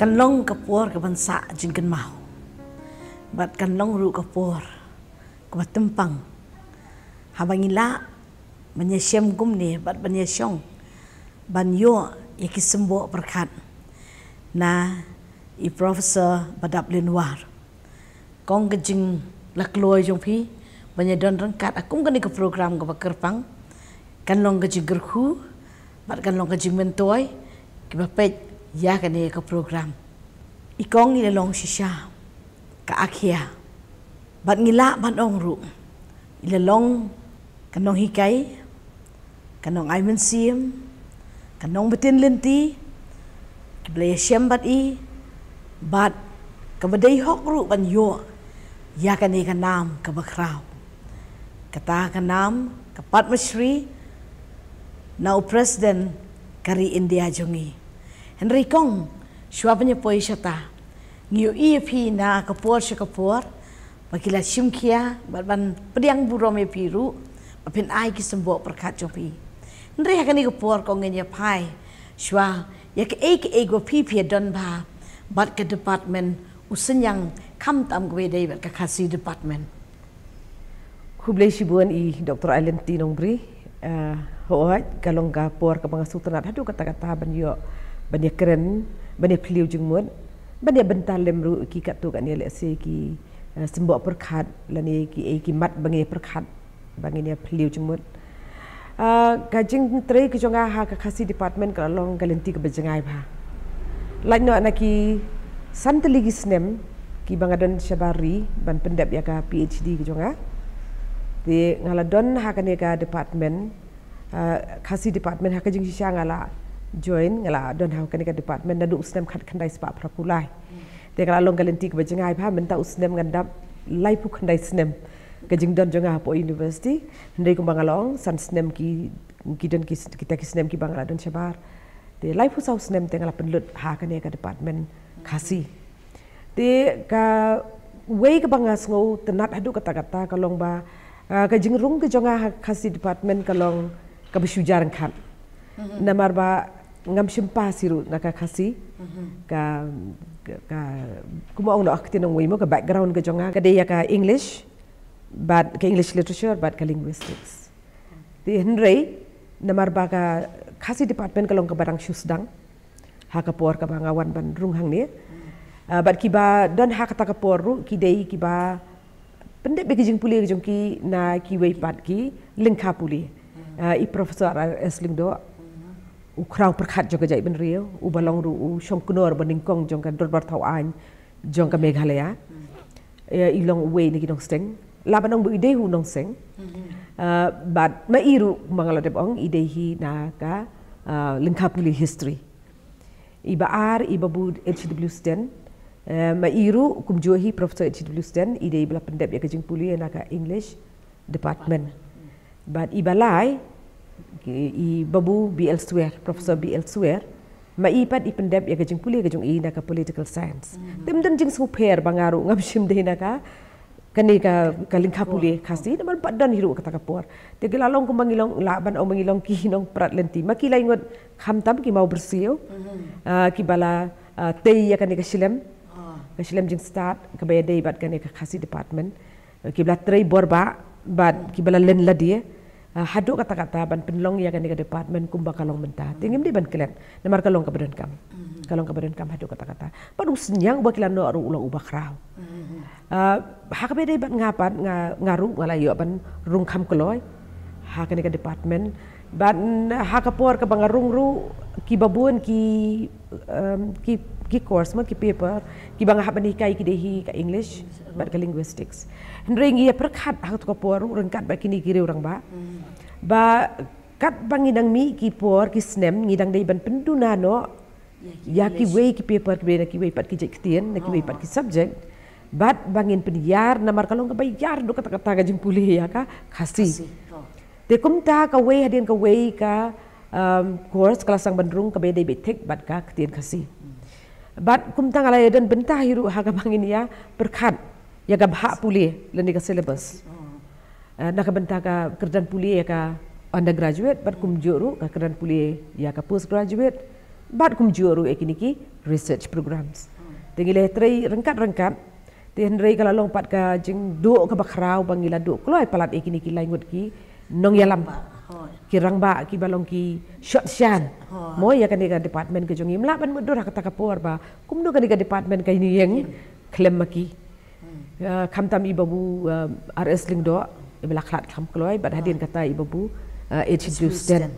กันลงกับปัวกับบรรษะจินกันเมาบัดกันลงรูกับปัวกับตึมปังหาบังอิละบรรยาเชมกุมนี่บัดบรรยาชงบรรยัวยากิสมบวประคันนะอีโปรเฟสเซอร์บัดับเลนวาร์กองกจิงลักลอยจงพีบรรยาดอนรังกัดอากุมกันในกับโปรแกรมกับกระปังกันลงกจิงกระคูบัดกันลงกจิงเมนตัวกับเป็ด ya kene ke program ikong ni long shisha ka akhia bat ngila bat ong ru ile long kanong hikai kanong aimen siem kanong betin lenti kible shem bat i bat ka bedai hok ru ban yo ya kene ka nam ka bakrau kata ka nam ka pat masri now president kari india jungi Henry Kong, suapnya poi syata. Ngiu iya pi na kapuar sya kapuar, bagilah sim kia, badan pediang buram ya e piru, bapin ai ki sembo perkat jopi. Henry hakani kapuar kong ngenya pai, sya, ya ke ek ego pi pi don ba, bad ke department, usen yang kam tam kwe day bad ke kasi department. Kublai sibuan i Dr. Alentinong Bri, uh, eh, hoat galong kapuar ke pangasutan, aduh kata-kata ban yuk bani keren bani pliu jung mut bani bentar lem ru ki kat tu kat ni lek se ki uh, sembo perkat la ki e ki mat bani perkat bani ni pliu jung mut a uh, gajing tre ha ka khasi department ka long galenti ka bejangai ba ha. la no na ki santali gi snem ki bangadon shabari ban pendap ya ka phd ki jong di ngaladon ha ka ni ka department Uh, kasih department hak jeng sisa ngalah join ngala don how kanika department na du usnem khat khandai spa prapulai te kala long galenti ke bajingai pha menta usnem ganda lai pu khandai snem ke jing don jonga po university ndai ku bangalong san snem ki ki don ki kita ki snem ki bangala don chabar te lai pu sau snem te ngala penlut ha kanika department khasi te ka wei ke bangas ngau tenat adu kata kata kalong ba ah, ka jing rung ke jonga khasi department kalong ka bisujar ngkhat mhm. namar ba ngam shimpa siru naka kasi ka ka kuma ong nak tinong wimo ka background ka jonga ka deya ka english but ka english literature but ka linguistics di henry namar ba ka kasi department ka long ka barang shusdang ha ka por ka bangawan ban rung hang ni ah, but kiba ba don ha ka ta ka ru ki dei ki pendek be kijing puli jong ki na ki pat ki lingkha puli ah, i professor as อุคราวประคัดจงกระจายเป็นเรียวอุบาลองรูชมกนอร์บันิงกงจงกระดดบัตเทาอันจงกระเมฆาเลยะเอออีลองเวนี่กินองเซงลาบันองบุอีเดหูนองเซงเอ่อบัดไม่อีรูมังกรเดบองอีเดฮีนากะเอ่อลิงคาปุลีฮิสตรีอีบาอาร์อีบาบูเอชดับลูสเดนเอ่อมาอีรูคุมจัวฮีโปรเฟสเซอร์เอชดับลูสเดนอีเดย์บลาเป็นเด็บยากจึงปุลีนากะอังกฤษเดปาร์ตเมนต์บัดอีบาไล i babu bi elsewhere professor bi elsewhere ma i pat i pendep ya gajing puli gajung i naka political science tem hmm. den jing super bangaru ngam sim de naka kani ka kaling ka puli khasi na pat dan hiru kata ka por te gila long ko mangilong laban o mangilong ki hinong prat lenti ma ki la ingot kham tam ki mau bersiu hmm. ah, ki bala ah, te ya kani ka shilem ah. ka shilem jing start ka bay dei bat kani ka khasi department ki bala trei borba bat ki bala len ladie Ah, hadu kata kata ban penlong ya ganika departemen kumba kalong mentah tingim di ban kelen nemar kalong ka badan kam mhm. kalong ka badan kam hadu kata kata padu senyang ba kilan no aru ulang ubah kraw mhm. ah, hak bede ban ngapan ngaru wala yo ban rung kam keloy hak ganika departemen ban hakapor ke bangarung ru ki babun ki um, ki ki course ma ki paper ki bang hab ni kai ki dehi ka english mm. ka linguistics ring ia perkat hak to kapor urang kat ba kini kiri urang ba mm. ba kat bangi nang mi ki por ki snem ngi dang dei ban pendu na no ya ki ya, wei ki paper ki be na ki wei pat ki jek tien na ki wei pat ki oh. subject bat bangin pendiar na mar kalong ka bayar do kata kata ga jempuli ya ka kasih de kum ta ka wei hadin ka wei ka um course kala sang bandrung ka bede bitik bat ka ketien kasih bat kum ta ala yadan benta hiru ha ka bangin ya berkat ya ga bha puli le ni ka syllabus na ka benta ka kerdan puli ya ka undergraduate bat kum juru ka kerdan puli ya ka postgraduate bat kum juru ekini ki research programs tinggi le tri rengkat-rengkat Tiada kalau lompat ke jeng dua ke bakrau panggilan dua keluar pelat ikini kila ingat ki nong yalam ba ki rang ba ki balong ki shot shan mo ya kan ka department ke jong imla ban mudura kata ka por ba kum no kan ka department ka ini yang klem maki hmm. ya, kham tam i babu um, rs ling do ibla khat kham kloi bad hadin kata i babu age uh, student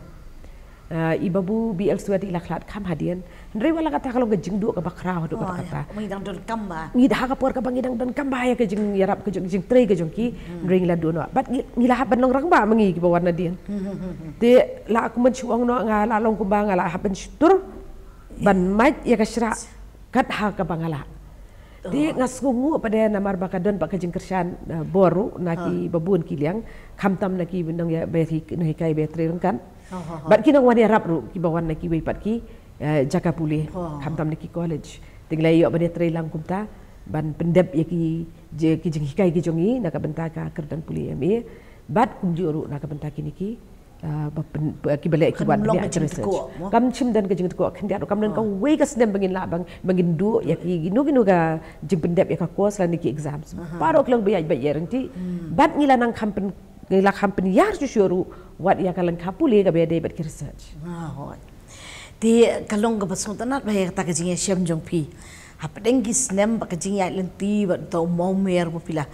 Eh, ibabu bi el suwati ila khlat kam hadian ndri wala kata kalau kejeng dua kebak bakra dua ke oh, kata ya. ngidang dun kamba ngida ha kapor ka bangidang dun kamba ya kejeng jing yarap kejeng jing jing tre ki hmm. ndri ngila dun wa bat ngila ha benong rang ba mangi ki bawarna dian te aku men no nga la long kumbang nga la ha ben shtur ya. ban mai ya ke shra kat ha ka bangala Di ngasungu lah. oh. pada namar bakadon pak kajing kersan eh, boru naki ha. babun kiliang kamtam naki benong ya beri nahi kai beri rengkan. Ha, ha, ha. Bat kita wani harap ru ki bawan nak kiwi pat ki eh, jaga pulih hamtam nak college. Tinggal yo bani trail langkum ta ban pendep ya ki je ki jeng hikai ki jongi nak bentak ka ker dan pulih ami. Bat kum ju nak bentak ki eh, niki eh, ki balik ki kan buat dia research. Kam chim dan ke jeng ko kan dia kam dan ka we ka sedem bangin la bang bangin du ya ki ginu ginu ka jeng pendep ya ka kuas lan niki exams. Parok lang bayar bayar nanti. Bat ngila nang kampen la company yar ju shuru wat ya kalang kapu le ga be de research ah hoy de kalong ga basu ta na ba ya ta ga jing sham jong pi hap deng gis nem ba ga jing ya len ti ba to lah mo mer bu pila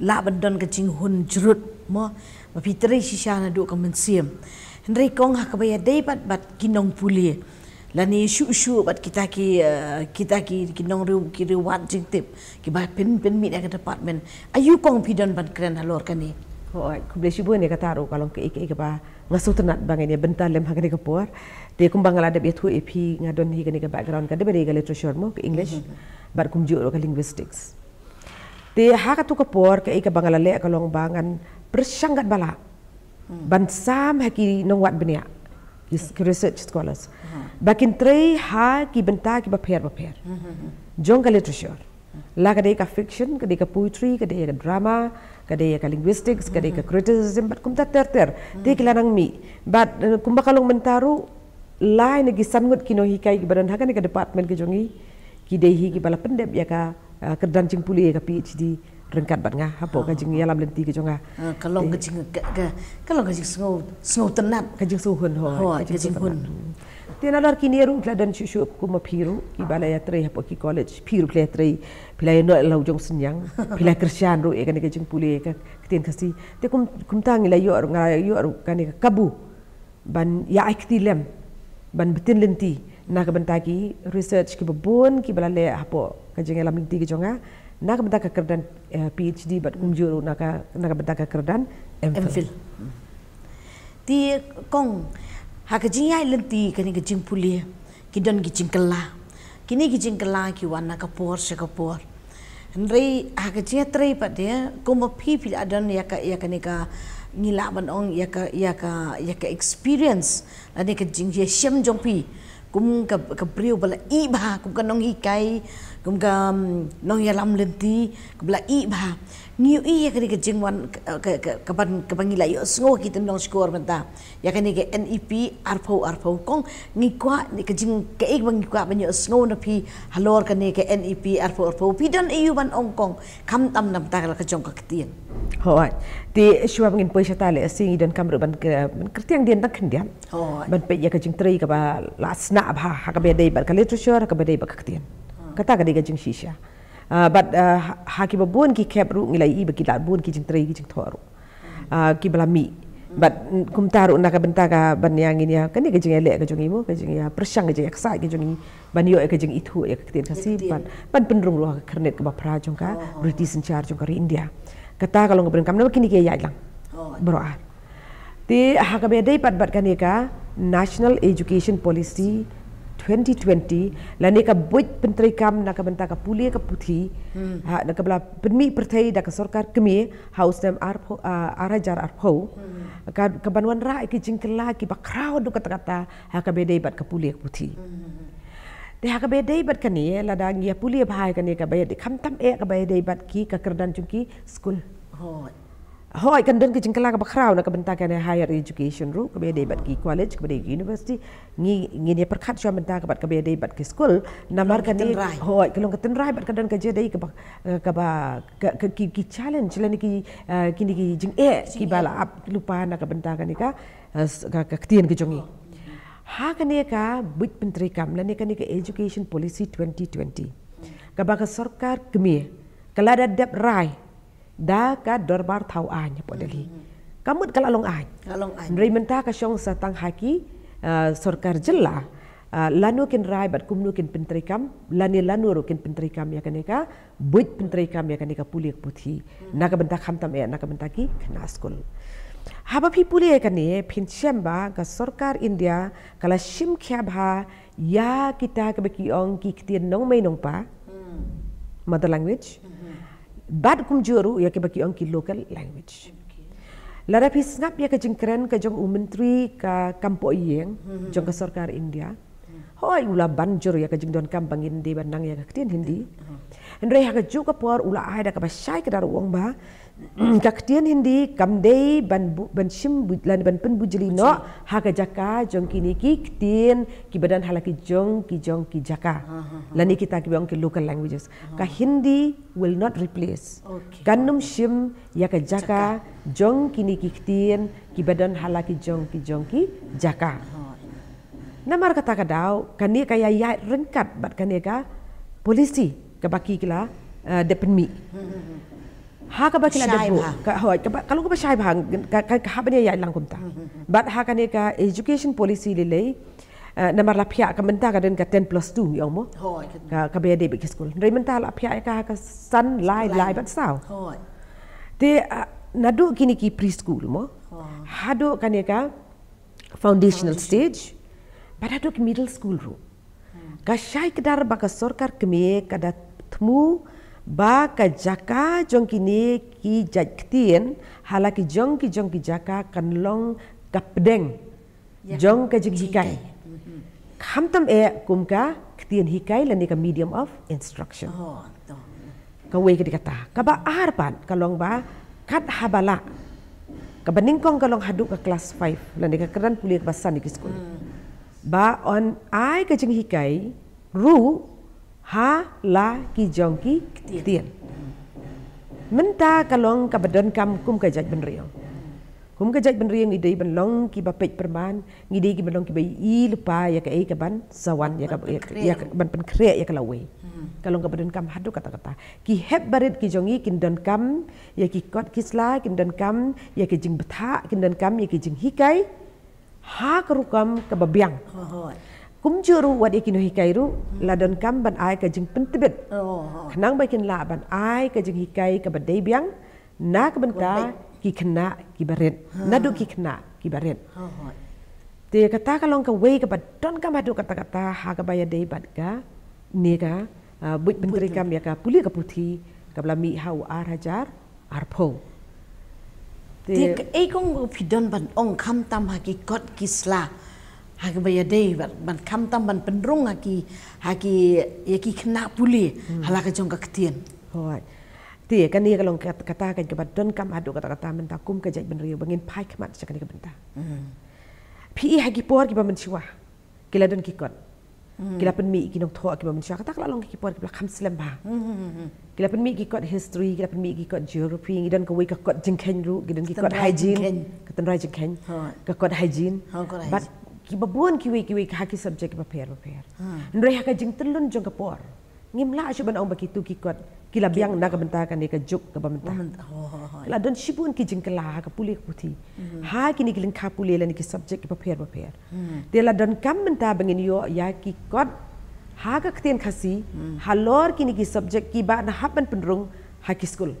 la ba don ga jing hun jrut mo ba pi tre na du ka men henry kong ha ka ba ya bat bat ginong puli la ni shu shu bat kita ki eh, kita ki ginong ru ki ru wat jing tip ki ba pin pin mi department ayu kong pi don ban kren halor ka ni Oh, aku boleh cuba ni kata aruk kalau ke ikik ke ba ngasu tenat bang ini bentar lem hakani ke puar. Eh. Dia kum bangal lah, ada biatu EP ngadon hi kani ke background kada beri galetro shormo ke English. Bar kum jiu ke linguistics. Te hak tu ke puar ke ikik bangal lah, le kalau bangan bersangat bala. Mm. Ban sam haki nong wat benia. Mm. research scholars. Mm-hmm. Bakin trei ha ki bentar ki pair ba pair. Jong galetro shor. La kada ikik fiction, kada ikik poetry, kada ikik drama kadaya ka linguistics kadaya ka criticism but kumta ter ter ti kilanang mi but eh, kumba kalong mentaru lai negi sangat kinohi kai ki badan hakan ka department ki jongi ki dehi ki ya ka eh, kedancing puli ya ka phd rengkat bat ngah hapo ka jing yalam lenti ki jonga eh, kalong ka jing ka kalong tenat ka jing suhun ho ka jing Tena lor kini ru kla dan shushu aku ma piru i ah. bala ya trei college piru kla trei pila ya no lau jong sinyang pila kersian ru eka nika jeng puli eka ketin kasi te kum kum tang ila yor ngara yor kani kabu ban ya ek ti lem ban betin lenti nak ka bentaki research ki babun ki bala le hapo ka jeng elam lenti ki jonga na bentaka kerdan phd bat kum nak na ka na bentaka kerdan mfil ti kong Hak kencing yang lenti kini kencing puli, kidon kencing kela, kini kencing kela kiwan warna kapur sekapur. Nrei hak kencing yang terai pada ya, kuma pipi adon ya ka ya kini ka ngilaban ong ya ka ya ka ya ka experience, nadi kencing ya siam jompi, kum ka ka priu bala iba, kum ka nong hikai, kum ka mm, nong ya lam lenti, kum bala iba ngiu iya, ya kini kejengwan ke ke kapan kepanggil lah. ayo semua kita nong skor mentah ya kini kan ke NEP arpo arpo kong ngikwa ni kejeng ke ik mengikwa banyak semua nepi halor kini ke NEP arpo arpo pi ayu ban ong kong kam tam nam tak lah kejeng kaktian hoai di shua mengin poisha tale sing i dan kam ruban ke ban kertiang dia nak kendian hoai ban pe ya kejeng tri ke ba las na ba ha ka be dei ba ka le tu kaktian kata ka dei kejeng shisha Ah, but ah, ha ki babun ki kep ru ngilai i bagi lat bun ki jing tray ki jing thor ru ah, ki balami but mm, kum taru nak benta ka ban yang ini kan ni kejing elek kejing ibu kejing ya persang kejing eksa kejing ban yo kejing itu ya ketin kasih ban ban pendrung lu kernet ke bapra jong ka oh. british sinchar jong ka india kata kalau ngobrin kam nak kini ke ya lang oh. bro ti ha ka bedai pat bat kan ka national education policy 2020 la ni ka buit pentri kam nak benta ka puli ka puthi hmm. ha nak ka bla pemi pertai da ka sarkar kemi house dem arpo ah, arajar arpo hmm. ka ka banwan ra ki jingkela ki ba krau du kata kata ha ka bedai bat ka puli ka puthi hmm. de ha ka bedai bat ka ni eh, la da ngia puli ba ha ka ni ka bedai kam tam e ka bedai bat ki ka kerdan chungki school Hoi, ai kan den ke jengkela ka bakhrau na ka higher education ru ka be bat ki college ka be university ngi ngi ne perkhat jo benta bat ka be bat ki school Namar mar eh, lah ni hoi, eh, ai kelong ka tenrai bat ka den ka je de ka ka ki ki challenge la ki ki ni ki jeng eh, e ki bala ap lupa nak ka ni ka ka ka ktien ki jong ha, ni ha ka ne ka bit pentri kam la ni ka ni ka education policy 2020 ka ba ka sarkar kemi kalada dep rai da ka darbar thau a nya podeli mm-hmm. kamut kala long a long a mri menta ka shong sa tang haki sarkar jilla lanu kin rai bat kumnu kin pintrikam lani lanu ro kin pintrikam ya kaneka buit pintrikam ya kaneka pulik puthi mm-hmm. na ka benta kham tam e na ka benta ki khna school haba phi puli e kane phinchem ba ka sarkar india kala shim khya bha ya kita ka ki ong ki khtir nong mai nong pa mm. mother language mm bad kum juru ya ke bagi onki local language. Okay. Lara snap ya ke jengkeran ke jong umentri ke kampo yang mm-hmm. jong ke sorkar India. Hoi ula banjur ya ke jeng don kampang Hindi bandang ya ke ketin Hindi. Reh ke juga por ula ai da ka ba shai mm, ka dar wong ba. Ka ktien hindi kam dei ban ban shim lan ban pen bujli no ha ka jaka jong kini ki ktien ki badan halaki jong ki jong ki jaka. Ha, ha, ha, Lani kita ki bang ki local languages. Ka hindi will not replace. Kanum shim ya ka jaka jong kini ki ktien ki badan halaki jong ki jong ki jaka. Namar kata kadau kania kaya ya, ya ringkat bat kania ka polisi ke baki kila uh, ha, depan mi ha ka baki la debu ka ho ka kalu ka shai bhang ka ka ha bani ya lang kum ta bat ha ka ne ka education policy le le uh, na mar la phya ka menta ka den ka 10 plus 2 yomo ya ho ka ka be de big school re menta la phya ka ka san lai lai bat sao ho uh, na do kini ki preschool mo ha do ka ne ka foundational stage but ha do middle school room. Gashai kedar baka sorkar kemi kada temu baka jaka jongki ni ki jaj ketien halaki jongki jongki jaka kan long kapdeng ya. jong e ka jik hikai. Hamtam e kumka ketien hikai lani ka medium of instruction. Oh, Kau wei kata, kaba arpan kalong ba kat habala. Kaba ningkong kalong haduk ka class 5 lani ka keran pulih basan di sekolah. Hmm ba on ai ke jeng hikai ru ha la ki jong ki tien menta kalong ka badon kam kum ka jaj benriang kum ka jaj benriang ide ben long ki ba pek perman ngide ki ben long ki ba i lupa ya ka e ka ban sawan ya ka ya ban pen kre ya ka lawe kalong ya ka hmm. badon kam hadu kata kata ki heb barit ki jongi kin don kam ya ki kot kisla kin don kam ya ki jing betha kin don kam ya ki jing hikai ha kerukam ke babiang. Kumjuru wat ikinu ru, ladon kam ban ai ka jing pentebet. Kenang bikin la ban ai ka jing hikai ka badai biang na ka benta ki kena ki baret. Ha. Na du ki kena ki baret. Te kata kalong ka wei ka badon kam adu kata-kata ha ka baya dei bat ka ni ah, ka buit bentri kam ya ka puli ka putih ka blami hau ar hajar arpo. Tiak ikong pidan ban ong kam tam haki kot kisla. Haki baya day ban ban kam tam ban penrong haki haki yaki kena puli halaka jong ka ketien. Hoi. Tiak kan iya kalong kata kan kebat don kam hadu kata kata mentakum kejai ban riyo bangin pai kemat cakani kebenta. Pi haki por kiba menciwa. Kila don kikot. Hmm. Kita hmm. pun mi gino tho kita mamin shaka tak la long ki por ki kham slem ba. Kila hmm, hmm, pun mik, kita kau history, kita pun mi gi kau geography, gi kau ko kau ka kot kau ken ru, gi dan gi kot hygiene. Ka tan rai jing kau Ka kot hygiene. But ki babun ki wi ki wi ka ki subject ba kau ba per. Ndre ha ka jing tulun jong ka por ngimla asyo ban ang bakitu kikot kila biang na ka benta kan ka juk ka benta la don shibun ki jing kala ka puli kuti ha ki ni kilin ka puli la ni ki subject ki paper paper mm. de la don kam benta bangin yo ya mm. ki kot ha ka ktin khasi halor ki ni ki subject ki ba na happen pendrung ha ki school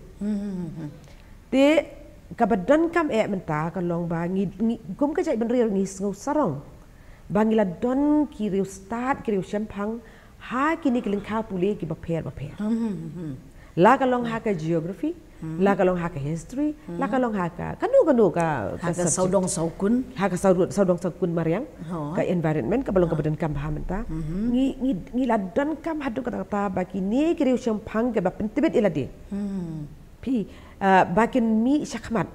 de ka badan kam e menta ka long ba ngi gum ka jai ban rir ngi sarong bangila don ki riu start ki riu shampang หากินิกลิงข้าปุเลกิบเพียบเพียลากลองหากะ geography ลากลองหากะ history ลากลองหากะกันูกันูกะหากะสาดงสาคุณหากะสาดสาดงสาคุณมาเรียงกะ environment กะบลงกะบดันกำบามันตางี้งี้งี้ลาดันกำหัดดูกะตาบากินี้กิริยุชมพังกะบเป็นติบิดอีลาดีพี่บากินมีชักมัด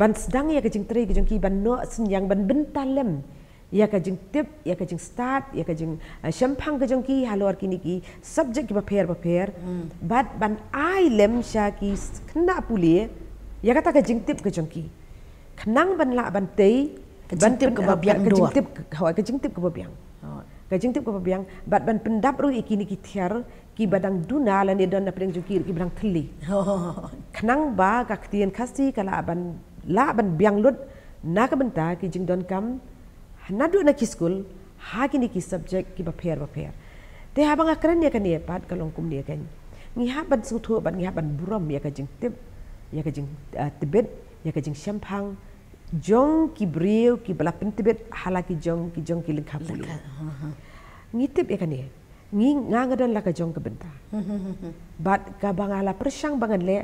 บันสดังยากจิงตรีกจงกีบันโนสัญญาบันบันตาเลม ya ka jing tip ya ka jing start ya ka jing eh, shampang ka jong ki halor ki niki subject ki paper paper hmm. but ban i lem sha ki khna pulie ya ka ta ka jing tip ka jong ki khnang ban la ban tei ban tip ka babyang ka jing tip ka ka jing tip ka babyang ka jing tip ka babyang but ban pendap ru iki niki thiar ki badang duna la ne don na pring jong ki ki badang thli khnang ba ka khtien khasi kala ban la ban byang lut na ka ban ta ki jing don kam nadu nak ki school ha ki ni ki subject ki ba fair ba fair te ha ba ngakran ya kan ye kum ni kan ni ha ban su thu ban ni ha ban buram ya ka jing ya ka tibet ya ka jing jong ki brew ki bla tibet hala ki jong ki jong ki ha, ha. ni tip ya kan ye ni nga ngadan la ka jong ka benta but ka bangala persang bangan le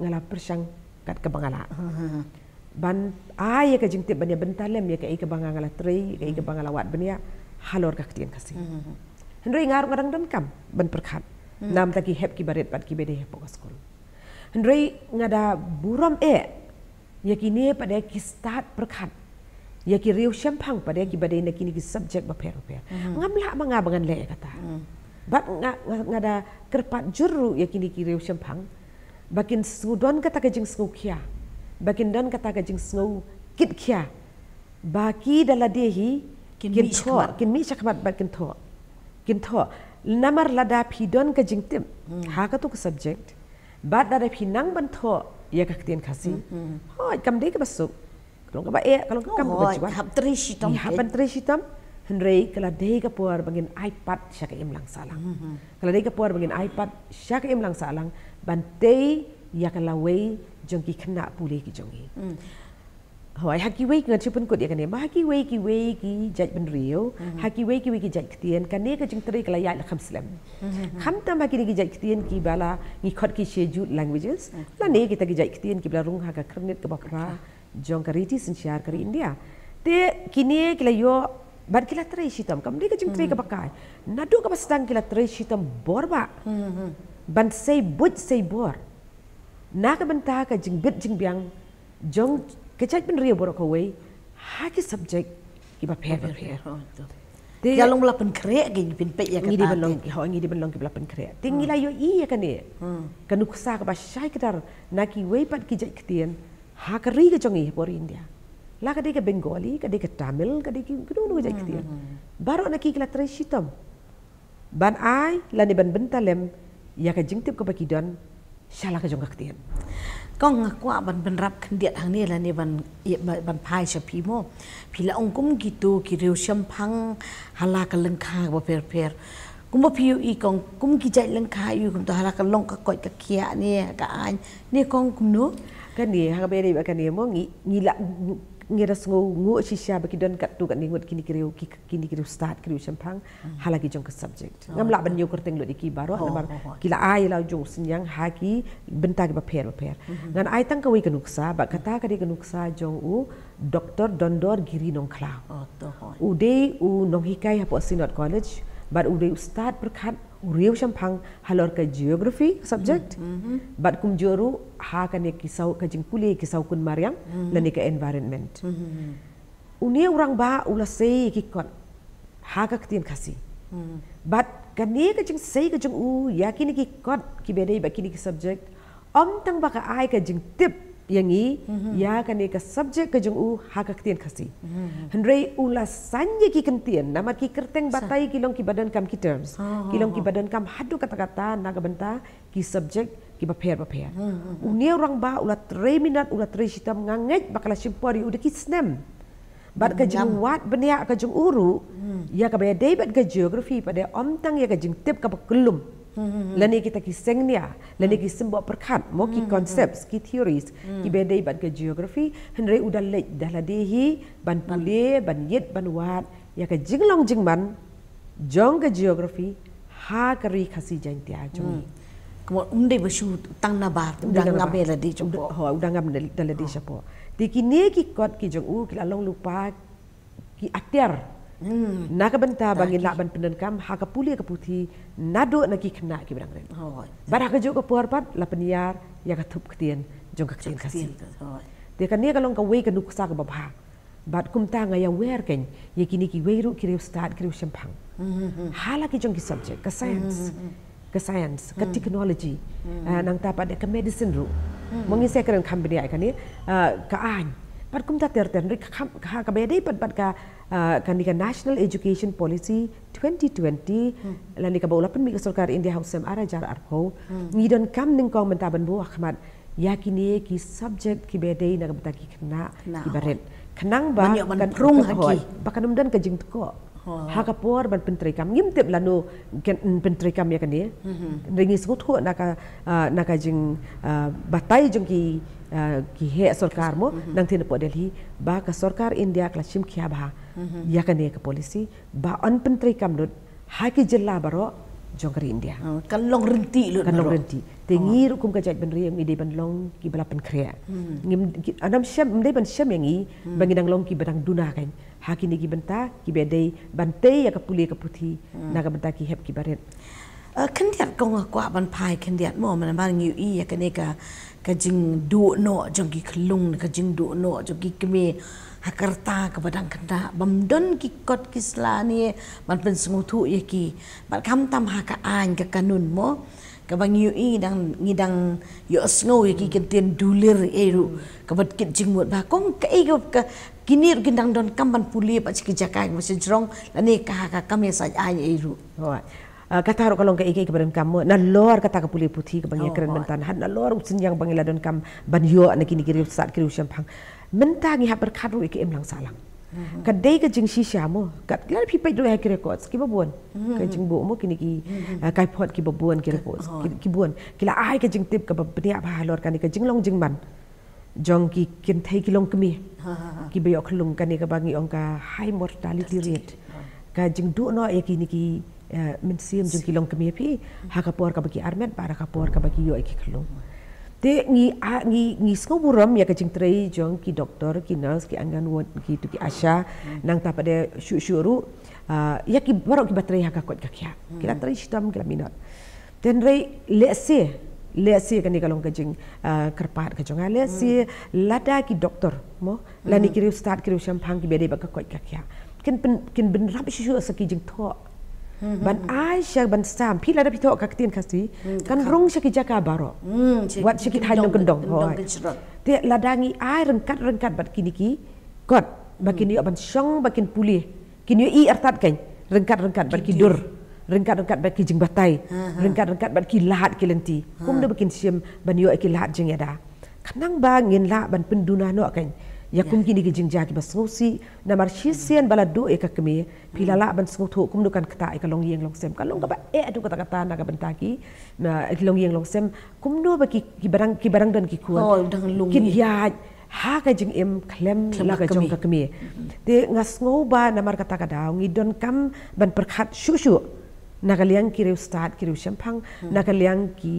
ngala persang kat ka bangala ha, ban ay ka jingte ban ya bentalem ya ka ika banga ngala tri ka ika hmm. banga lawat ban ya halor ka ktien kasi hmm, hmm, hendro ingar ngarang dan kam ban perkhat nam taki hep ki baret pat ki bede hepo skol hendro ngada buram e ya ki ne pade ki start perkhat ya ki riu shampang pade ki bade ne ki ki subject ba pero pero ngam la manga bangan le kata bat ngada kerpat juru ya kini ni ki riu shampang bakin sudon kata ke jing skukia Bagindan kata kajing snow kit kia. bagi dalam dehi kini tho kini cakap cakmat bagin tho kini tho. nama lada don kajing tim. Hmm. Ha kato ke subject. Bad dalam pinang ban tho ya kaktian kasi. oh kam dek basuk. Kalau kaba e kalau kam kaba cuba. Hab tri sitam. Hab tri Henry kalau dehi ka puar bagin iPad syaka im lang salang. Hmm, hmm. kalau dehi ka puar bagin iPad syaka im lang salang. Bantai ya kalau way jongki khna pule ki jongi hoi hmm. haki wei ngat chupun kut yakane ma haki wei ki wei ki jaj ben rio haki wei ki hmm. wei ki jaj ktien kane ka jing tri kala yak kham slam hmm. kham ta ma ki ki jaj ktien ki bala ni khot ki she ju languages la ne ki ta ki jaj ktien ki bala rung ha ka khrnet ka bakra jong ka riti sin shar kari india te kini ki la yo bar ki la tri shi tam kam ne ka jing tri ka bakai na do ka bas tang ki la tri shi tam bor ba ban sei but sei bor na benta ban ka jing bit jing biang jong ka chak bin riya borok away ha ki subject ki ba pever here de ya long lapen kre ge ni bin pe hmm. ya ka ni di long ha ni di long ki lapen kre ting ila yo i ya ka ni ka nu ksa ka ba shai ka dar na ki way pat ki jak ktien ha ka ri ge jong i por india la ka de ka bengali ka de ka tamil ka de ki kru nu jak ktien baro na ki kla tre shitam ban ai la ni ban bentalem ya ka jing tip ka ba ki don ชาลากจงกักเตียนก็งักว่ามันบรรับขันเดียดทางนี้แล้วนี่มันมันพายชพีโมพีละองกุ้มกิตูกิเรียวชัมพังฮาลากลังคาบ่เพรเพรกุ้มบ่พิวอีกองกุ้มกิใจลังคาอยู่กุ้มตัวฮาลากลงกะกอยกะเคียเนี่ยกะอันนี่กองกุ้มนู้กันนี่ฮาเบรีกันนี่มองงี้งี้ละ ngira sungo ngu chi sha ba ki don kat tu kat ni ngut kini kiri ki kini kiriu start kiriu champang mm. halagi jong ke subject oh, ngam la ban yo ker teng lo di ki baro ngam oh, bar oh, ki la ai la jong sin yang ha ki bentak ba per ba per mm-hmm. ngan ai tang ka wi kanu ksa ba kata ka di kanu ksa jong u doktor dondor giri nong kla u dei u nong hikai ha po sinot college but u dei start berkat uriau macam pang halor ke geografi subjek, mm mm-hmm. -hmm. but kum juru ha kan kisau kajing jingkuli kisau kun mariang mm -hmm. ke environment mm -hmm. unia orang bah, ulah sei ki kon ha ka kasi mm -hmm. but kan kajing ke jing sei ke u yakin ki kibedai ki kini ba om tang ba ka ai ke tip yang ini, mhm. ya kan ka subject ke u hak ka ktien khasi mhm. hendrei ula sanje ki kentien nama ki kerteng batai ki ki badan kam ki terms ha, ha, ki ki ha. badan kam hadu kata-kata naga benta ki subject ki bapher bapher hmm, hmm, hmm. unia orang bah ulat tray minat ula tray sita mengangat bakala simpori udah ki snem bat ka wat benia ka uru ya ka debat ka geography pada omtang ya ka jung tip ka kelum Mm-hmm. Mm-hmm. mm lani kita ki sengnya lani ki sembuh perkat mo ki ki theories mm-hmm. ki bedai ban ke geography hendai udah le dah ladihi ban pule ban yet ban wat ya ke jinglong jingman jong ke geography ha kari khasi jaintia jong mm. Kamu undai bersu tang na bar, undang ngambil la di jumpo. Ho, ngambil dah la di Di kini ki kuat ki jong u ki lalong lupa ki aktir. Hmm. Nak bentar bangin lak ban pendengkam, haka kepulih ke nadut lagi kena ke berang rem. Oh, Barah kerja ke puar pat, la peniar, ya katup ketian, jong ke ketian kasih. Oh. Dia kan ni kalau ke wei ke nuksa ke bapa. Bat kum ta ngaya wer ken, ya kini ki wei ru kiri ustad, kiri usyam pang. Mm-hmm. Hala ki jong ke subjek, mm-hmm. ke science, ke science, mm-hmm. ke technology. Ah, nang ta pat ke medicine ru. Mungkin saya kerana kambing dia kan ni, ah, ke an. Bat kum ta ter ter, ke ha ke bayar dia, bat bat ke Ah, kanika National Education Policy 2020 la nika baula pemik sarkar India House MR jar arpo hmm. ni don kam ning kong menta ban bu akhmat yakini ki subject ki bede na kata ki kena ki baret kenang ba kan rung haki bakanum dan kajing tu ko ha ka por ban pentri kam ngim tip la no kan, mm, pentri kam ya kani ya? mm-hmm. ringis ko thu na ka ah, na ka jing ah, batai jing ki ki he sarkar mo mm-hmm. nang thin po delhi ba ka sarkar india klasim chim khya ba ಯಾಕಂದ್ರೆ ಏಕ ಪೊಲೀಸಿ ಬಾ ಅನ್ಪಂತ್ರ ಕಮ್ಡು ಹಾಕಿ ಜಿಲ್ಲಾ ಬರೋ ಜೊಂಗರಿ ಇಂಡಿಯಾ ಕಲ್ಲೊಂಗ್ ರಂತಿ ಕಲ್ಲೊಂಗ್ ರಂತಿ ತೆಂಗೀರ್ ಕುಮ್ಕ ಜಾಜ್ ಬನ್ರಿ ಎಂ ಇದೆ ಬನ್ ಲೋಂಗ್ ಕಿ ಬಲಪನ್ ಖ್ರೇ ನಿಮ್ ಅನಮ್ ಶಮ್ ಮ್ದೆ ಬನ್ ಶಮ್ ಎಂಗಿ ಬಂಗಿ ನಂಗ್ ಲೋಂಗ್ ಕಿ ಬರಂಗ್ ದುನಾ ಕೈ ಹಾಕಿ ನಿಗಿ ಬಂತಾ ಕಿ ಬೆದೆ ಬಂತೆ ಯಕ ಪುಲಿ ಯಕ ಪುಥಿ ನಗ ಬಂತಾ ಕಿ ಹೆಪ್ ಕಿ ಬರೆನ್ ಕಂದ್ಯಾತ್ ಕೊಂಗ ಕ್ವಾ ಬನ್ ಪಾಯ್ ಕಂದ್ಯಾತ್ ಮೋ ಮನ ಬಾರ್ ಯು ಇ ಯಕ ನೇಕ ಕಜಿಂಗ್ ದೋ ನೋ ಜೊಂಗಿ ಖಲ್ಲುಂಗ್ ಕಜಿಂಗ್ ದೋ ನೋ ಜೊಂಗಿ ಕಮೇ hakerta kebadang kena bamdon ki kot ki slani man pen sungutu ye ki bat kam tam haka an ke kanun mo ke bang yu i dang ngidang yo sngo ye ki kentin dulir e ru kebat kit jingmut ba kong ke i ke kini gendang don kam ban puli pa ki jakai mo se jrong la ni ka haka kam ye sa ai e ru ah, kata haru kalau ke ikai kepada kamu na luar kata ke putih ke bangi keren mentan na luar usin yang bangi ladon kam ban yo anak ini kiri saat kiri usyam minta ngi haber kadu iki emlang salang. Mhm. Kadai ke jing sisi amo, kat kelar pipa itu yang kira kos, kira buan, kira jing bu amo kini ki mhm. eh, kai pot kira buan kira kos, kira buan, kira ai ke oh. jing tip ke bapni apa halor kani ke jing long jing man, jong ki kian thai ki long kemi, ha, ha, ha. ki bayok kelung kani ke bangi ongka high mortality rate, ka jing du no ya kini ki uh, eh, minsiam jing ki long kemi api, hakapor ka bagi armet, para kapor ka bagi yo ki kelung. mm di ngi a, ngi ngi sko ya kecing trei jong ki doktor ki nurse ki angan wot ki tu ki asha hmm. nang tapa de syu syuru ya ki baro ki baterai ha kakot ka kia. Hmm. Kira trei sitam kira minat. Then rei lesi lesi kan ni kalong kecing uh, kerpat kecong ha lesi hmm. lada ki doktor mo lah hmm. la ni kiri start kiri syam pang ki bede ba kakot ka kia. Kin pen, kin ben rap syu syu sakijing tok. Mm-hmm. ban ai sha ban sam phi la da pitok ka ktin kasi. Mm, kan rong sha jaga jaka baro wat sha ki thai no hoi te ladangi ai reng rengkat reng bat kini ki kot bakin yo mm. ban song bakin pulih kini i artat kai Rengkat-rengkat reng kat bat kidur reng kat reng bat ki jing batai rengkat kat reng kat bat ki lahat ki lenti kum da ha. bakin siam ban yo ki lahat jing ya da kanang ba ngin la ban penduna no kai ya kum ya. gini ke jing jaki basosi na marchisian hmm. bala do e kakme pila hmm. la ban sotho kum do kan kata e ka long yeng long sem ka long ka ba e adu kata kata na ka banta ki na e long yeng long sem kum do ba ki ki barang ki barang dan ki kuan hol oh, dang lung ki ya ha ka jing em klem la ka jong ka kme hmm. de nga sngo ba na mar kata ka daung i don kam ban prakhat shu shu na ka liang ki re start ki re champang na liang ki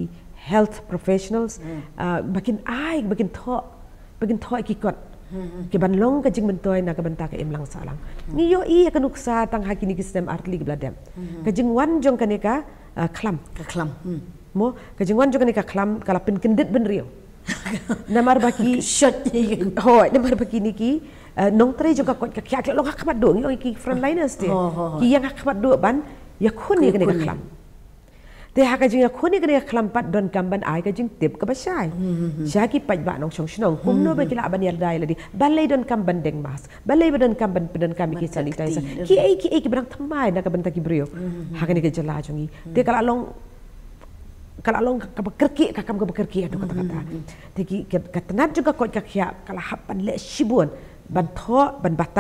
health professionals uh, bakin ai bakin tho bakin tho ke ban long ka jing mentoy na ka ban ta ka salang ni yo i ka nuk tang hakini ki stem art league bla dem jing wan jong ka ne uh, ka klam ka klam hmm. mo ka jing wan jong ka ne ka klam ka la pin kendet ben rio na mar ba ki shot ni ho na mar ba ni ki uh, nong tre jong ka kot ka kya lo ka khmat do ni ki front liners ti ki yang ka khmat do ban ya khun ni ka ne ka klam แต่หากจริงคนนี้ก็เรียกคลำปัดดนกำบันอายก็จริงเต็บก็ไม่ใช่ใช่กี่ปัจบันน้องชงชนองคุ้มนู้นไปกีฬาบันยารได้เลยดิบัลเล่ดนกำบันเด้งมาสบัลเล่บันดนกำบันเป็นดนกำมีกิจสันนิษฐานกี่เอ้กี่เอ้กี่บันทำไมนะกับันตะกิบเรียวหากนี่ก็จะลาจงี้แต่กะลองกะลองกับกระกี้กับกำกับกระกี้อ่ะดูคำคำแต่กี่กับตนัดจุกก็คอยกับขี้กะลาหับบันเล่ชิบวนบันท้อบันบัตไต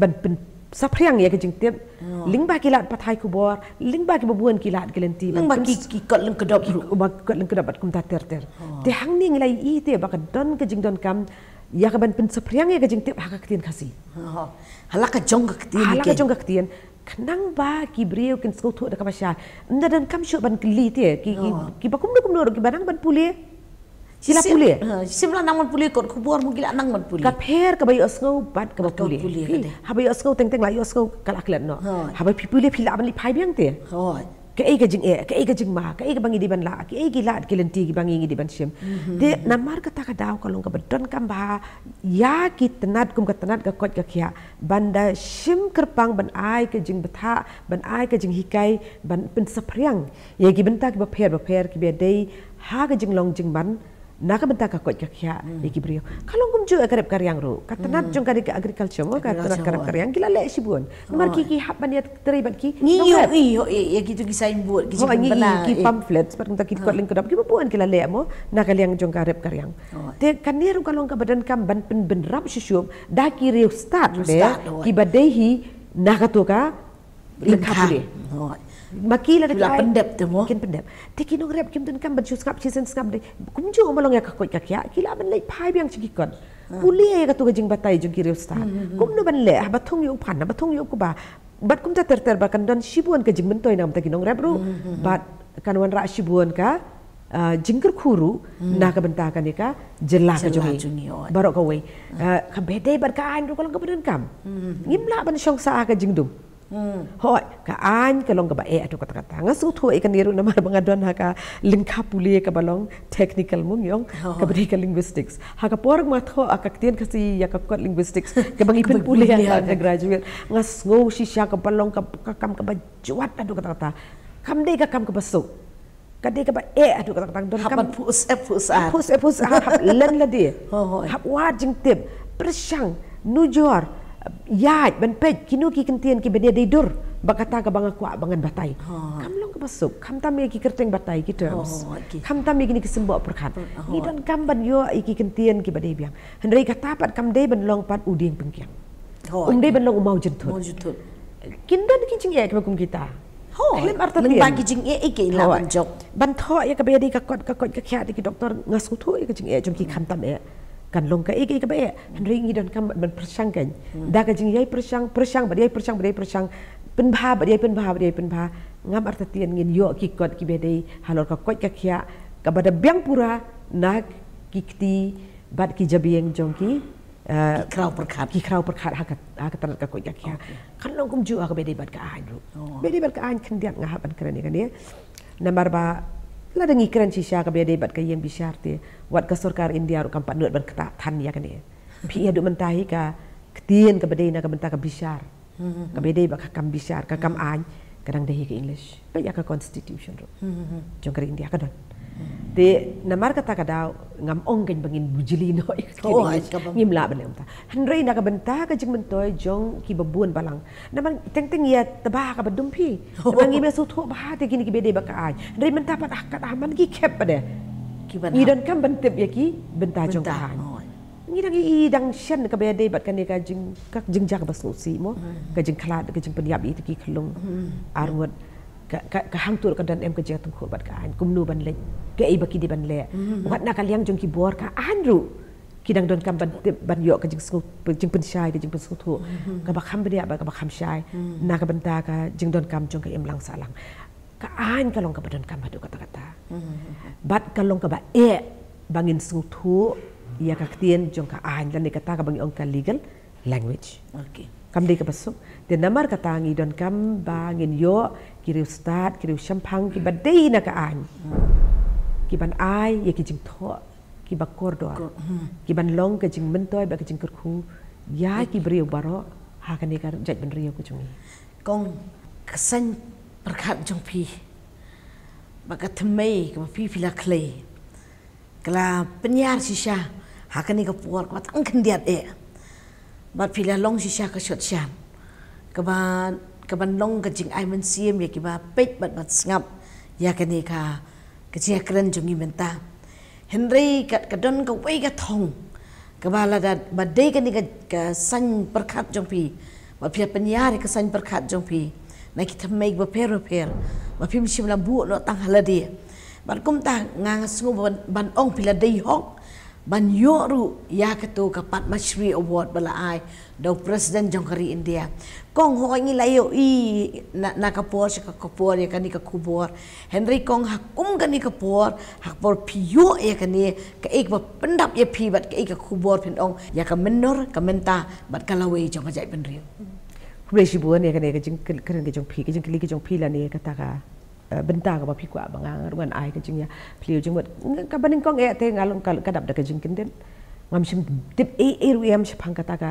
บันเป็น sapriang ya kejing tiap oh. ling kilat patai kubor ling ba ki babuan kilat gelenti ling ba ki ki kat leng kedap ki kat leng kedap kum tater ter oh. te hang ni ngilai i te ba don kejing don kam ya ka ban pen sapriang ya kejing tiap hakak tin kasi oh, halak ka jong ka tin ha, halak ka jong ka tin kenang ba ki brio kin sko da ka masya nda dan kam shu ban kli te ki ki ba kum kum ro ki banang ban pulie Sila pulih. Uh, Sila nang man pulih kot kubur mungkin lah nang man pulih. Kat per ke bayi asngau bat ke pulih. Habis bayi asngau teng-teng lah asngau kalak kelat no. Ha bayi pipulih pilih abang lipai biang te. Ke ai ke jing e, ke ai ke jing ma, ke ai ke bangi diban la, ke ai ke lat ke lenti ke bangi ngi diban sim. Mhm. De namar ke tak ada kalong ke badon kam ba, ya ki tenat kum ke tenat ke kot ke kia. Banda sim kerpang ban ai ke jing betha, ban ai ke jing hikai, ban pen sapriang. Ye ki benta ke ba per ba per ki be dei, ha ke jing long jing ban, nak benda kau kau kaya lagi beriyo. Kalau kau jual kerap karyang ru, kata nak jual kerap agriculture, kau kata nak kerap karyang kita lek si buan. Nampak kiki hap bani terlibat ki. Iyo iyo iyo kita kisah buat kita pun pernah. Kiki pamflet, sebab kita kita kau link kerap kita buan kita lek mo naga yang jual kerap karyang. Tapi kan ni kalau kau badan kamu ban pen benrap sih sih, dah kiri start deh. Kita nak naga tu ka. Lekap boleh. Maki lah dekat Itulah pendep tu mo. Kin pendep. Tiki nung rap kim tun kan baju skap chisen skap de. Kumju omolong ya kakoy kaki ya. Ah, Kila ban lek pai biang cikikon. Ha. Uli ya katu gajing batai jo kiri ustad. Kum hmm, hmm, hmm. nu ban lek. Ah, Batong yuk pan. Ah, Batong yuk kuba. Bat kum tak terter bahkan don sibuan gajing bentoi nama tiki nung rap ru. Bat kan wan rak sibuan ka. jengker kuru hmm. nak bentakan ni ka jelah ke johi barok ha. kan kau wei uh, ka bedai kalau ka kam hmm. ngimla ban syong sa ka jingdum Hmm. hoi ka an ka long ka ba e eh, atu ka ta nga su tho e ka neru na mar banga don ha ka link ka puli e ka balong technical mung yong oh. ka bri ka linguistics ha ka por ma tho a ha ka tien ka si ya ka kot linguistics ka bangi pen puli ya ka graduate nga ngo shi sha ka balong ka ka kam ka ba juat atu ka ta kam de ka kam ka basu ka de ka ba e eh, atu ka ta don kam pus e pus a pus e pus a len la de ho ho ha wa jing tip prashang nujor Yaj, ban pet, kinu ki kentian ki benda tidur. Bakata ke bangga bangan batai. Oh. Kam masuk? kebasuk, kam tam ki kerteng batai kita. terms. Oh, okay. Kam tam ki oh. ni dan kam ban yo iki kentian ki benda biang. Hendri kata pat kam de ban long pat uding pengkian. Oh, um de ban long umau jentut. Umau jentut. Kindan kincing ya kebakum kita. Oh, arta dia. Lembang kincing ya iki lawan jok. Ban tho ya kebaya di kakot kakot kekiat iki doktor ngasutu iki kincing ya jom ki hmm. kam tam ya. Eh, eh, eh, kan long ka ege ka baye han ringi don kam ban prashang kan da ka jing yai prashang prashang bari yai prashang bari yai prashang pen bha bari yai pen bha bari yai pen bha ngam arta tien ngin yo ki kot ki bede halor ka koit ka khia ka bada byang pura na kikti bad ki jabieng jong ki ki krau perkhat ki krau perkhat ha ka ha ka tanat ka koit ka khia kan long kum ju ha ka bede bad ka ai ru oh. bede bad ka ai kan dia ngah ban kan ni kan ni ya. nambar ba la da ngi kran ci sha ka be de bat ka yem bi sharte wat ka sorkar india ru kampat nut ban kata than ya kan pi edu man tahi ka ktien ka be de na ka banta ka bishar ka be de ba ka kam bishar ka kam hmm. aany kadang de hi ka english ba ya ka constitution ru hmm, hmm, jong kar india ka don di namar kata kada ngam ong kan pengin bujilino ikini. Ya, oh, Ngimla ban lemta. Hendrei naga benta ka jing mentoy jong ki babun balang. Namar teng teng ya taba ka badumpi. Oh. Namar ngi mesu tu ba te gini ki bede ba ka ai. Hendrei menta pat akat ah, aman ki kep pada. Ki ban. Idan kan bentep ya ki benta jong ka han. Oh. Ngi dang i dang shen ka bede bat kan ka jing ka jing jak ba so si mo. Mm. Ka jing kala ka jing pediap i ti ki kelung. Mm. Arwat. ก็ฮังตัวก็ดันเอ็มก็เจอตุ้มขวดบัดกันกุมนูบันเล่นก็ไอ้บักกี้ดิบันเล่วัดนักเลี้ยงจงกีบัวก็อ่านรู้กินดังโดนคำบันเตบันโยกจึงสู้จึงเป็นชายจึงเป็นสู้ถูกก็บักคำเบียบก็บักคำชายนักบันตาก็จึงโดนคำจงกีเอ็มลังสาลังก็อ่านก็ลงกับดนคำบัดูกตะกตาบัดก็ลงกับเอ๋บังอินสู้ถูกยากักเตียนจงก็อ่านแล้วในกตาก็บังอิองค์การลีกัลลังเวจโอเค kam dei ka basu de namar ka tangi don kam ba yo kiri ustad kiri shampang ki badei na ka ang ki ban ai ye ki jing tho ki ba kor do hmm. ki ban long ka jing mentoi ba ka jing kerku ya ki bri baro ha ka ni ka jaj ban riyo ku jung kong kasan perkap jung pi ba ka thmei ka pi pi la klei kla penyar sisha ha ka ni ka por ka tang kendiat e eh. บัดพิลาลงชิชากระชดชามกบากบันลงกจิงไอมันเสียมอยากิบาเป็ดบัดบัดสงบอยากกันเอกาเจิยกรันจงยิมันตาเฮนรี่กัดกระดนกไว้กระทงกบาลดัดบัดเดกันนี่กัะสังประคับจงพีบัดพิลาปัญญาเรกสังประคับจงพีนิดทำไมกบับเพรเพรบัดพิมชิมลำบุโนตั้งฮาลเดียบัดกุมตางางสงบบันองพิลาได้ฮอก ban yoru ya kato ka padma shri award bala ai do president jongkari india kong ho ngi layo i na, na ka por ka ka por ya kani ka kubor henry kong ha kum kani ka por ha por piyo ya kani ka ek ba pendap ya pi bat ya ka ek ka kubor pen ong ya ka menor ka menta bat ka lawe jong ka jai ben riu kubeshi bu ne ka ne ka jing ka ka jong pi ka jing ka li ka jong pi la ne ka ta ka Uh, benta apa bapi kwa banga lah, ngan ai ka jingya pliu jing ya. mot ka banin kong e te ngalong ka kadap da ka jing kin ngam sim tip e eh, e eh, ru yam sipang kata ka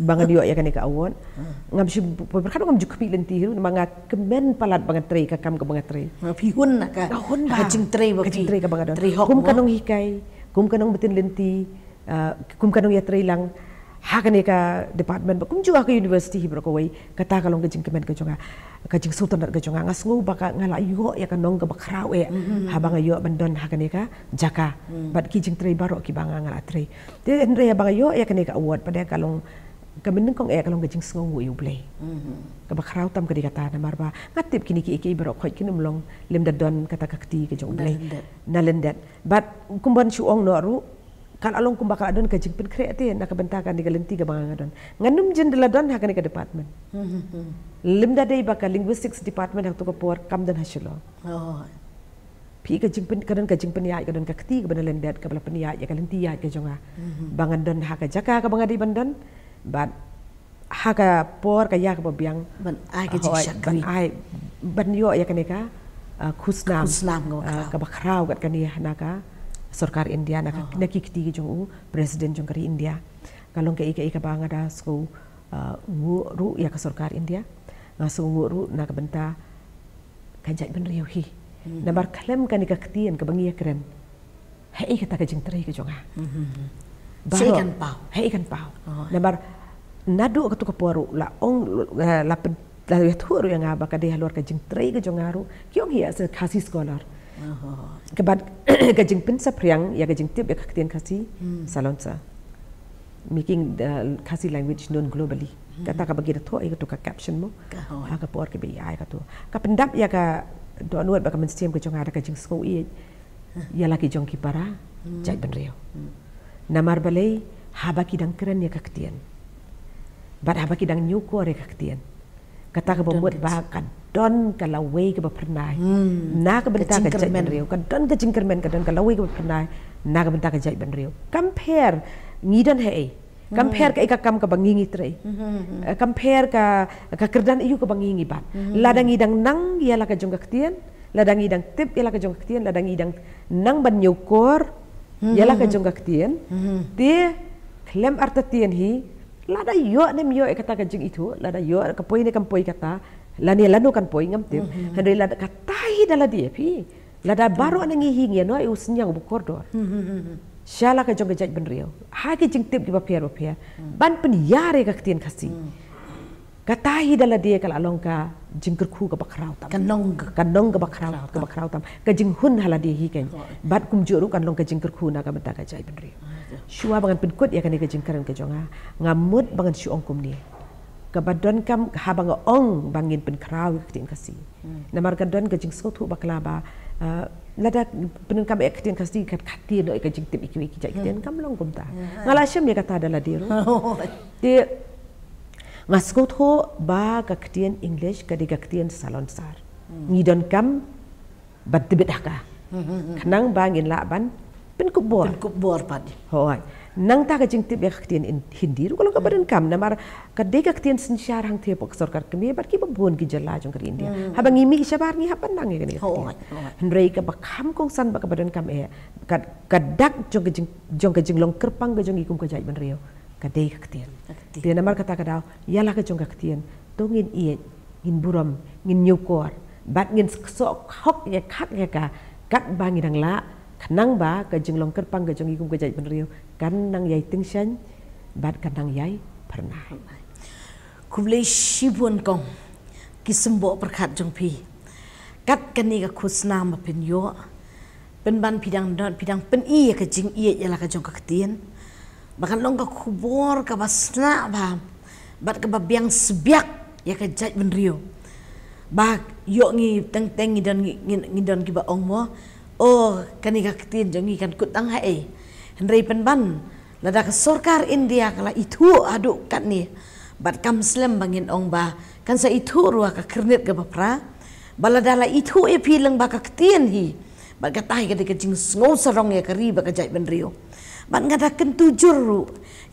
banga dio ya kan ka awon hmm. ngam sim per kadong ngam juk pilen ru manga ah, kemen palat banga ah, tray ka kam ka banga ah, tre pi hun na ka oh, hun ba ka jing tre ba ka jing ka banga don kum kanong hikai kum kanong betin lenti uh, kum kanong ya tre lang hak ka ka department ba kum ju ka university hi bro ko wai kata ka long ka jing kemen ka jonga ka sultan nak gajong angas slu baka nga la ya ka nong ka bakra we ha mm-hmm. ba nga yo ban jaka mm. bat kijing jing tri baro ki ba nga la tri de en re ba yo ya kanika award pada ka long ka min kong e ka long jing sngo wo play ka bakra tam ka dikata na marba nga kini kiki ke baro ko ki nim long don kata ta ka ti ka jong play na lendet bat kum ban chu kan along kum bakal adon ka jing pin kreatif nak ka di kan digalen tiga adon nganum jin de ladon ha kan ka department hmm, hmm, hmm. limda dei bakal linguistics department ha to ka por kam dan hasilo oh pi ka jing pin kadon ka jing pin ya kadon ka ketiga bana len dat ka bala pin ya ya kadon tiya ka jonga bang adon ha ka jaka ka bang bandan bat ha ka por ka ya ka biang ban ai ka jing shakri ban ai ban yo ya kan ka ah, khusnam khusnam ah, ka bakrau kat kan ya na सरकार India ना कि कि जो प्रेसिडेंट जो करी इंडिया कलों के इके इके बांगा दा सो वो रु या का सरकार इंडिया ना सो वो रु ना का बंता कंजाय बन रियो ही ना बार क्लेम का निका कतियन का बंगिया क्रेम है इके ता का जिंग तरह के जोगा बाहर है इकन पाव है इकन पाव ना बार नदु का तो का ला ओंग ला ला ya tuh ru yang ngabak dia luar ke jentrei ke jongaru kiong hiya se kasih sekolah Kebat gajing pin priang ya gajing tip ya kaktian kasi hmm. salon sa making the kasi language known globally. Hmm. Kata ka bagi dato ay ka tuka caption mo. Ha ka por ka bi ay ka to. pendap ya ka do anuat ba ka mensiam jong ada ka jing sko i ya lagi jong ki para hmm. jai ben rio. Namar balai haba ki dang keren ya ka ktian. Bar haba ki dang nyuko ya ka ก็ตากบมดบากันดอนกับลาเวกับพนายนากับเป็นตากับใจบันเรียวกันดอนกับจิงกระแมนกับดอนกับลาเวกับพนายนากับเป็นตากับใจบันเรียวกัมเพร์งี้ดอนเฮย์กัมเพร์กับไอ้กักรรมกับบังยิงอีตรีกัมเพร์กับกับกระดานอายุกับบังยิงอีบ้านลาดังยิงนั่งยาลากับจงกักเตียนลาดังยิงติบยาลากับจงกักเตียนลาดังยิงนั่งบันยุกอร์ยาลากับจงกักเตียนเตี้ยเคลมอัตเตียนฮี lada yo ne yo e kata ka itu lada yo kapoi ni ne kan kata Lani ne lanu kan poi ngam tu. Mm-hmm. han lada kata hi dala dia e pi lada mm-hmm. baru ane ngi hi ngia no e usin yang bukor do shala ka jong ga ha ki tip di ba pia ro ban pen yare ka ktin khasi mm. kata hi dala dia e kala long ka jing ker khu ka bakrau tam kan nong ka kan bakrau ka bakrau tam ka hun halah dia hi ken bat kum juru kan long ka jing ker khu na ka bata Shua bangan penkut ya kan kejengkaran kejonga. Ah. Ngamut bangan shu ongkum ni. Kebadan kam habang ong bangin penkrawi ketin kasih. Hmm. Namar kadan kejeng sotu baklaba ah, lada penen kam ekten kasti kat kati no ekajing tip iki iki jak hmm. ten kam longkum ta. Hmm. Ngalasem ya kata adalah diru. Ti oh. ngaskotho ba kaktien english kadi kaktien salon sar. Ngidon kam bat dibedaka. Kenang bangin laban pen ku bor pen ku bor padi hoi nang ta ga jing tip yak tin in hindi ru kolong ka hmm. badan kam na mar ka de ga tin sin syar hang tip ok sorkar kemi bar ki bon ki jala jong kar india hmm. ha bang imi isa bar ni ha pan nang ngene hoi hnrei ka ba kam kong san ba ka badan kam e ka ka dak jong ga jing jong ga jing long ker pang ga jong ikum ka jai ban rio ka de ga tin tin na mar ka ta ka dau yala ka jong ga tin tong in i ngin buram ngin nyukor bat ngin sok hok ya khat ya ka kat bangi dang la kanang ba ke jeng long ker pang ke jeng ikum ke jai ben riu kan nang yai ting shen bat kan nang yai pernah kuble shibun kong kisembo perkat jong pi kat kan ni ka kus nam ma pen yo pen ban pidang dot pidang pen i ke jeng i ya la ka jong ka ketien bahkan long ka kubor ka basna ba bat ke babiang sebiak ya ke jai ben riu bak yo ngi teng teng ngi dan ngi ngi dan ki ba ong mo o oh, kaniga ketin jongi kan kutang ha e hendai penban lada ke sorkar india kala itu aduk kat ni bat kam slem bangin ong ba kan sa itu ruwa ka kernit ke bapra baladala itu e pileng ba ka ketin hi bat katai ke dekat jing ngau sarong ya e ke riba ke jai ben rio bat ngada ken tujur ru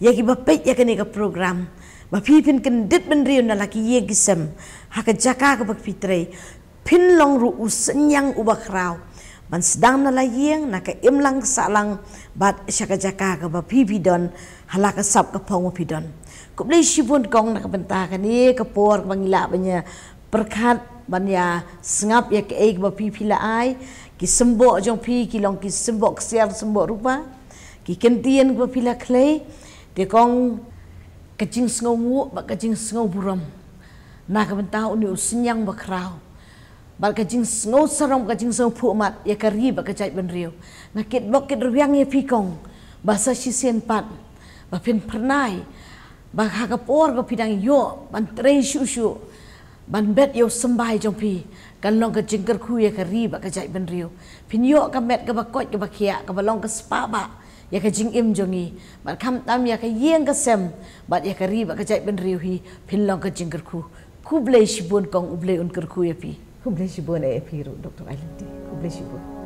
ya ki bapet ya kaniga program ba pipin ken dit ben rio na laki ye gisem ha ke jaka ke bak pitrei pin long ru usenyang ubakrau man sedang na layeng na ka imlang salang bat sya ka jaka ka ba pibidon hala ka sap ka pong pibidon ku bli kong na ka benta ka ni ka por mangila banya perkat banya sengap ya ka ek ba pipila ai ki sembo jong pi ki long ki sembo ksiar sembo rupa ki kentien ka pila klei de kong kecing sengau ngu ba kecing sengau buram na ka benta uni usinyang ba krau bal ka jing ngau sarong ka jing sau phumat ya ka ri ba ka chai ban riu na kit bok kit riang ye phi kong ba sa shi sen pat ba pen pranai ba ka ka por ka pidang yo ban tre shu shu ban bet yo sambai jong phi kan long ka jing ker khu ya ka ri ba ka chai ban riu pin yo ka met ka ba koj ka ba khia ka ba long ka spa ba ya ka jing im jong i ba kam tam ya ka yeng ka sem ba ya ka ri ba ka chai ban riu hi pin long ka jing ker khu kublai shibun kong ublai unker khu ya phi Who bless you, born a hero, Dr. Alindi. Who bless you, born.